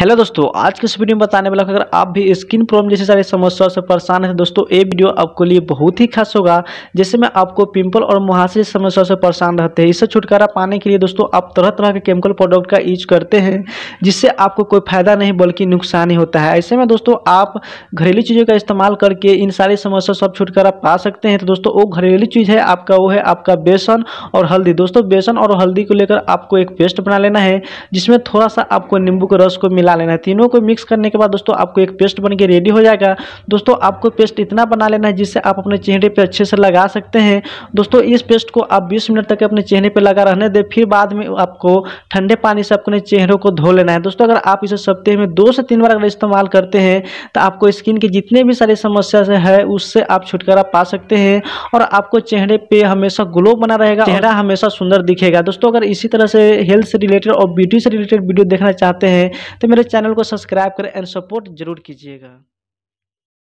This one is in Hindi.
हेलो दोस्तों आज के इस वीडियो में बताने वाला अगर आप भी स्किन प्रॉब्लम जैसे सारी समस्याओं से परेशान हैं तो दोस्तों ये वीडियो आपके लिए बहुत ही खास होगा जैसे मैं आपको पिंपल और मुहासे जैसी समस्याओं से परेशान रहते हैं इससे छुटकारा पाने के लिए दोस्तों आप तरह तरह के केमिकल प्रोडक्ट का यूज करते हैं जिससे आपको कोई फायदा नहीं बल्कि नुकसान ही होता है ऐसे में दोस्तों आप घरेलू चीज़ों का इस्तेमाल करके इन सारी समस्याओं से आप छुटकारा पा सकते हैं तो दोस्तों वो घरेलू चीज़ है आपका वो है आपका बेसन और हल्दी दोस्तों बेसन और हल्दी को लेकर आपको एक पेस्ट बना लेना है जिसमें थोड़ा सा आपको नींबू का रस इसको मिला लेना है तीनों को मिक्स करने के बाद दोस्तों आपको एक पेस्ट बन के रेडी हो जाएगा दोस्तों आपको पेस्ट इतना बना लेना है जिससे आप अपने चेहरे पर अच्छे से लगा सकते हैं दोस्तों इस पेस्ट को आप बीस मिनट तक अपने चेहरे पर लगा रहने दें फिर बाद में आपको ठंडे पानी से अपने चेहरों को धो लेना है दोस्तों अगर आप इसे सप्ताह में दो से तीन बार अगर इस्तेमाल करते हैं तो आपको स्किन की जितने भी सारी समस्या है उससे आप छुटकारा पा सकते हैं और आपको चेहरे पे हमेशा ग्लो बना रहेगा चेहरा हमेशा सुंदर दिखेगा दोस्तों अगर इसी तरह से हेल्थ से रिलेटेड और ब्यूटी से रिलेटेड वीडियो देखना चाहते हैं तो मेरे चैनल को सब्सक्राइब करें एंड सपोर्ट जरूर कीजिएगा